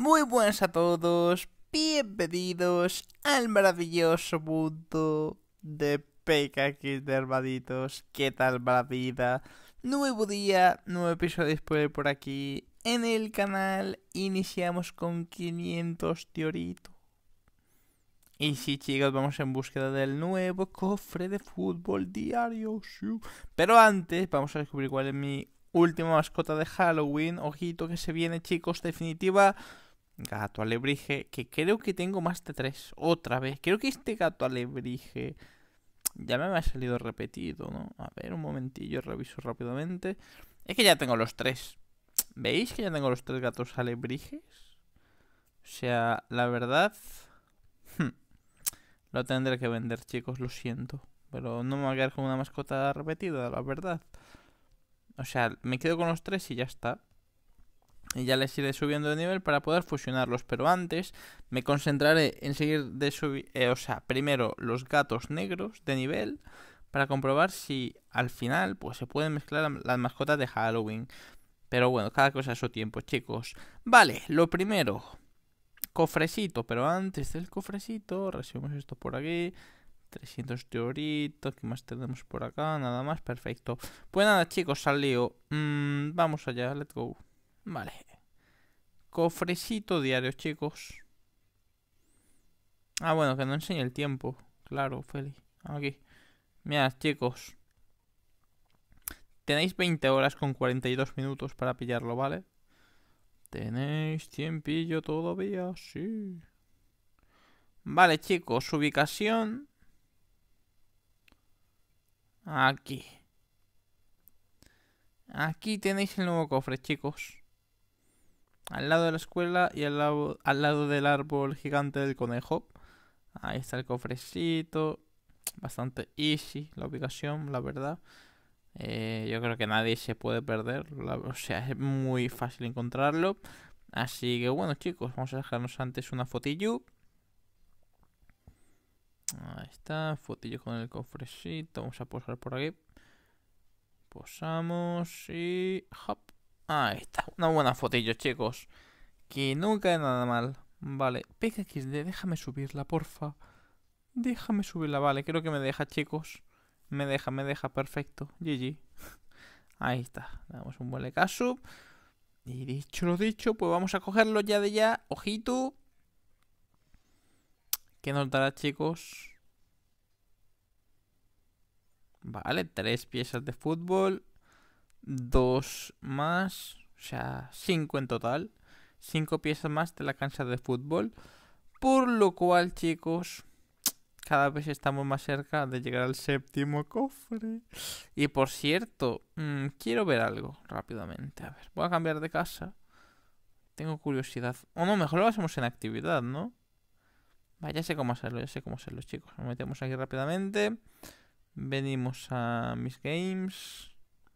Muy buenas a todos, bienvenidos al maravilloso mundo de PKX de ¿Qué tal va la vida? Nuevo día, nuevo episodio por aquí en el canal. Iniciamos con 500 teoritos. Y sí, chicos, vamos en búsqueda del nuevo cofre de fútbol diario. Pero antes, vamos a descubrir cuál es mi última mascota de Halloween. Ojito que se viene, chicos, definitiva gato alebrije, que creo que tengo más de tres, otra vez. Creo que este gato alebrije ya me ha salido repetido, ¿no? A ver, un momentillo, reviso rápidamente. Es que ya tengo los tres. ¿Veis que ya tengo los tres gatos alebrijes? O sea, la verdad... Hmm, lo tendré que vender, chicos, lo siento. Pero no me va a quedar con una mascota repetida, la verdad. O sea, me quedo con los tres y ya está y ya les iré subiendo de nivel para poder fusionarlos. Pero antes me concentraré en seguir de subir, eh, o sea, primero los gatos negros de nivel para comprobar si al final pues se pueden mezclar las mascotas de Halloween. Pero bueno, cada cosa a su tiempo, chicos. Vale, lo primero, cofrecito, pero antes del cofrecito recibimos esto por aquí. 300 de orito, ¿qué más tenemos por acá? Nada más, perfecto. Pues nada chicos, al mm, vamos allá, let's go. Vale. Cofrecito diario, chicos. Ah, bueno, que no enseñe el tiempo. Claro, Feli. Aquí. Mirad, chicos. Tenéis 20 horas con 42 minutos para pillarlo, ¿vale? Tenéis tiempillo todavía, sí. Vale, chicos, ubicación. Aquí. Aquí tenéis el nuevo cofre, chicos al lado de la escuela y al lado, al lado del árbol gigante del conejo. Ahí está el cofrecito. Bastante easy la ubicación, la verdad. Eh, yo creo que nadie se puede perder. o sea, es muy fácil encontrarlo. Así que bueno, chicos, vamos a dejarnos antes una fotillo. Ahí está, fotillo con el cofrecito. Vamos a posar por aquí. Posamos y. ¡Hop! Ahí está, una buena fotillo, chicos. Que nunca es nada mal. Vale, PKXD, déjame subirla, porfa. Déjame subirla, vale, creo que me deja, chicos. Me deja, me deja, perfecto. GG. Ahí está, damos un buen caso Y dicho lo dicho, pues vamos a cogerlo ya de ya. Ojito. ¿Qué nos dará, chicos? Vale, tres piezas de fútbol dos más, o sea, cinco en total, cinco piezas más de la cancha de fútbol, por lo cual, chicos, cada vez estamos más cerca de llegar al séptimo cofre. Y por cierto, mm, quiero ver algo rápidamente. A ver, voy a cambiar de casa. Tengo curiosidad. O no, mejor lo hacemos en actividad, ¿no? Vaya, ya sé cómo hacerlo, ya sé cómo hacerlo, chicos. Nos metemos aquí rápidamente. Venimos a mis games.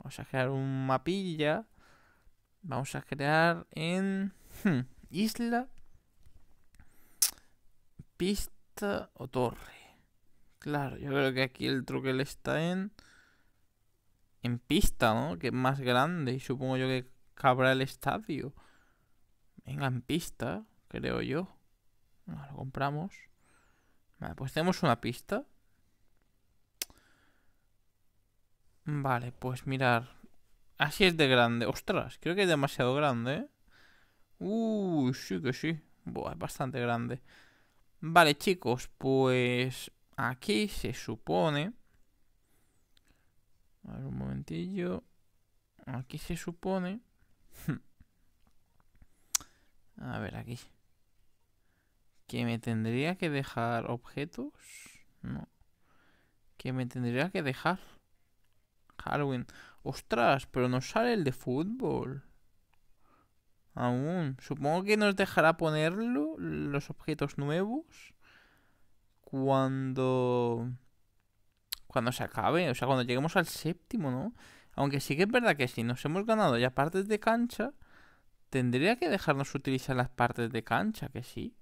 Vamos a crear un mapilla. Vamos a crear en hmm, isla, pista o torre. Claro, yo creo que aquí el truquel está en en pista, ¿no? Que es más grande y supongo yo que cabrá el estadio. Venga, en pista, creo yo. lo compramos. Vale, pues tenemos una pista. Vale, pues mirar. Así es de grande. Ostras, creo que es demasiado grande, ¿eh? Uy, uh, sí que sí. es bastante grande. Vale, chicos, pues aquí se supone... A ver, un momentillo. Aquí se supone... A ver, aquí. Que me tendría que dejar objetos. No. Que me tendría que dejar Halloween. Ostras, pero no sale el de fútbol. Aún. Supongo que nos dejará ponerlo, los objetos nuevos, cuando... Cuando se acabe, o sea, cuando lleguemos al séptimo, ¿no? Aunque sí que es verdad que si nos hemos ganado ya partes de cancha, tendría que dejarnos utilizar las partes de cancha, que sí.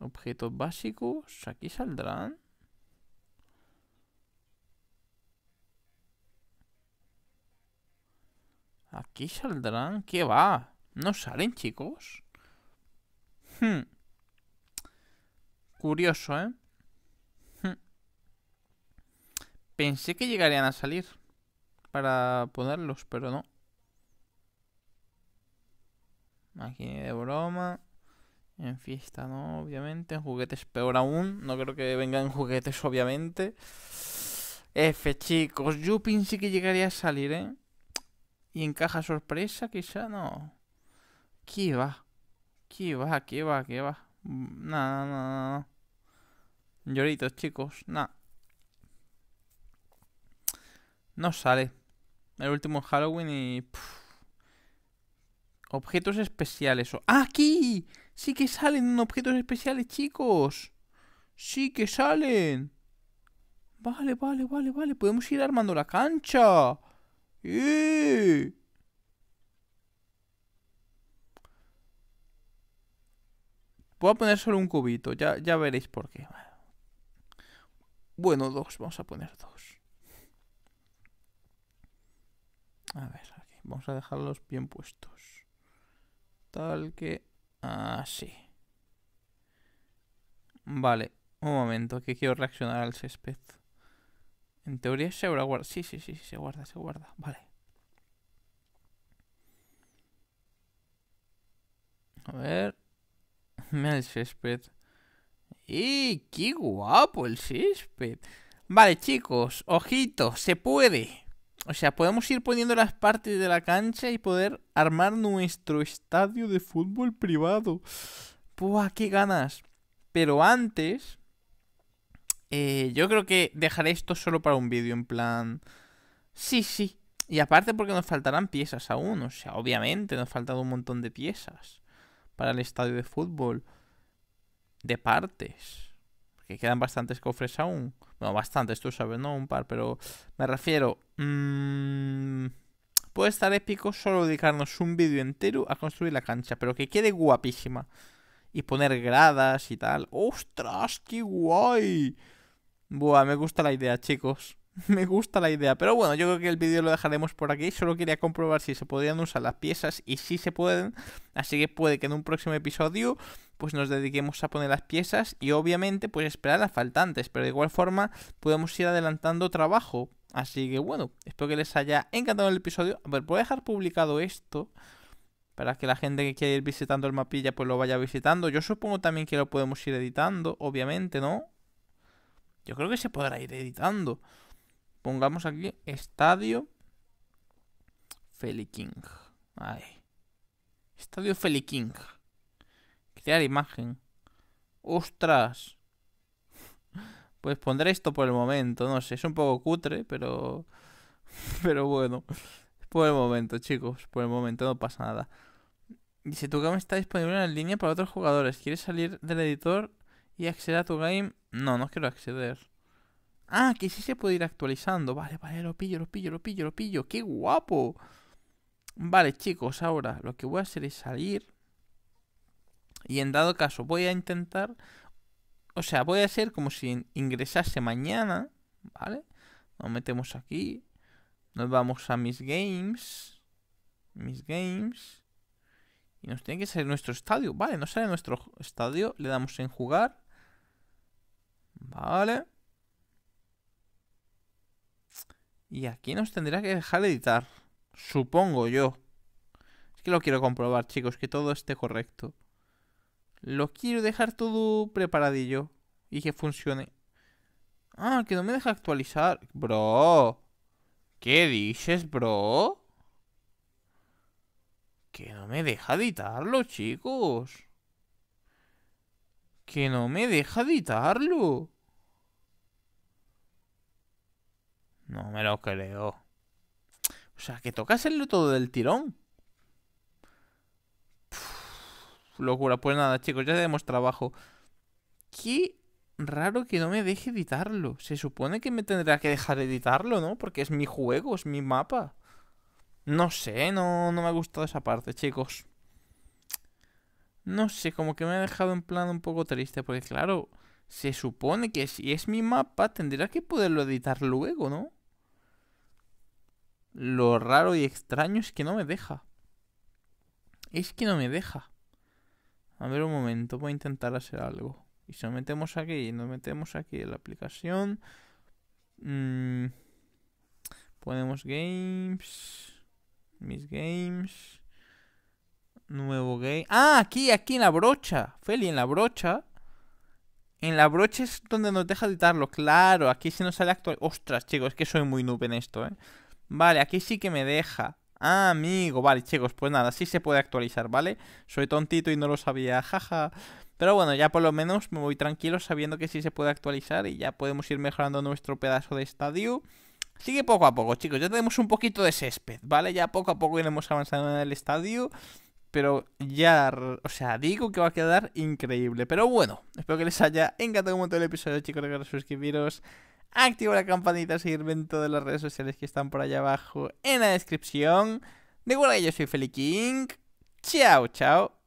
Objetos básicos, aquí saldrán. Aquí saldrán. ¿Qué va? ¿No salen, chicos? Hmm. Curioso, ¿eh? Hmm. Pensé que llegarían a salir para ponerlos, pero no. Aquí de broma. En fiesta no, obviamente. En juguetes peor aún. No creo que vengan juguetes, obviamente. F, chicos. Yo pensé que llegaría a salir, ¿eh? y encaja sorpresa, quizá no. ¿Qué va? ¿Qué va? ¿Qué va? ¿Qué va? Nada, mm, nada, Lloritos, chicos, nada. No sale. El último Halloween y. Objetos especiales. ¡Aquí! Sí que salen objetos especiales, chicos. Sí que salen. Vale, vale, vale, vale. Podemos ir armando la cancha. Voy a poner solo un cubito, ya, veréis por qué. Bueno, dos, vamos a poner dos. A ver, aquí. Vamos a dejarlos bien puestos. Tal que... Así. Vale, un momento, que quiero reaccionar al césped. En teoría se habrá guardado. Sí, sí, sí, sí, se guarda, se guarda. Vale. A ver. Mira el césped. ¡Y qué guapo el césped! Vale, chicos, ojito, se puede. O sea, podemos ir poniendo las partes de la cancha y poder armar nuestro estadio de fútbol privado. ¡Puah, qué ganas! Pero antes eh, yo creo que dejaré esto solo para un vídeo, en plan... Sí, sí. Y aparte porque nos faltarán piezas aún, o sea, obviamente nos faltan un montón de piezas para el estadio de fútbol. De partes. Porque quedan bastantes cofres aún. Bueno, bastantes, tú sabes, no un par, pero me refiero... Mm, puede estar épico solo dedicarnos un vídeo entero a construir la cancha, pero que quede guapísima. Y poner gradas y tal. ¡Ostras, qué guay! Buah, me gusta la idea, chicos. Me gusta la idea, pero bueno, yo creo que el vídeo lo dejaremos por aquí. Solo quería comprobar si se podían usar las piezas y si se pueden. Así que puede que en un próximo episodio pues nos dediquemos a poner las piezas y obviamente pues esperar las faltantes. Pero de igual forma podemos ir adelantando trabajo. Así que bueno, espero que les haya encantado el episodio. A ver, voy a dejar publicado esto para que la gente que quiera ir visitando el mapilla pues lo vaya visitando. Yo supongo también que lo podemos ir editando, obviamente, ¿no? Yo creo que se podrá ir editando. Pongamos aquí Estadio Feliking. Ahí. Estadio Feliking. Crear imagen. ¡Ostras! Pues pondré esto por el momento. No sé, es un poco cutre, pero. Pero bueno. Por el momento, chicos. Por el momento no pasa nada. Dice, tu cama está disponible en línea para otros jugadores. ¿Quieres salir del editor? Y acceder a tu game. No, no quiero acceder. Ah, que sí se puede ir actualizando. Vale, vale, lo pillo, lo pillo, lo pillo, lo pillo. ¡Qué guapo! Vale, chicos, ahora lo que voy a hacer es salir. Y en dado caso, voy a intentar. O sea, voy a hacer como si ingresase mañana. ¿Vale? Nos metemos aquí. Nos vamos a mis games. Mis games. Y nos tiene que salir nuestro estadio. Vale, nos sale nuestro estadio. Le damos en jugar. Vale. Y aquí nos tendría que dejar editar. Supongo yo. Es que lo quiero comprobar, chicos, que todo esté correcto. Lo quiero dejar todo preparadillo. Y que funcione. Ah, que no me deja actualizar. Bro. ¿Qué dices, bro? Que no me deja editarlo, chicos. Que no me deja editarlo. No me lo creo. O sea, que toca hacerlo todo del tirón. locura. Pues nada, chicos, ya tenemos trabajo. Qué raro que no me deje editarlo. Se supone que me tendrá que dejar editarlo, ¿no? Porque es mi juego, es mi mapa. No sé, no, no me ha gustado esa parte, chicos. No sé, como que me ha dejado en plan un poco triste, porque claro, se supone que si es mi mapa Tendría que poderlo editar luego, ¿no? Lo raro y extraño es que no me deja. Es que no me deja. A ver un momento, voy a intentar hacer algo. Y si nos metemos aquí, nos metemos aquí en la aplicación. Mm. ponemos games. Mis games. Nuevo game. Ah, aquí, aquí en la brocha. Feli, en la brocha. En la brocha es donde nos deja editarlo. Claro, aquí se nos sale actual. Ostras, chicos, es que soy muy noob en esto, eh. Vale, aquí sí que me deja. Ah, amigo. Vale, chicos, pues nada, sí se puede actualizar, ¿vale? Soy tontito y no lo sabía, jaja. Pero bueno, ya por lo menos me voy tranquilo sabiendo que sí se puede actualizar y ya podemos ir mejorando nuestro pedazo de estadio. Sigue poco a poco, chicos. Ya tenemos un poquito de césped, ¿vale? Ya poco a poco iremos avanzando en el estadio. Pero ya, o sea, digo que va a quedar increíble. Pero bueno, espero que les haya encantado un montón el episodio, chicos. Recuerden suscribiros activa la campanita, seguirme en todas las redes sociales que están por allá abajo en la descripción. De igual yo soy Feli King. Chao, chao.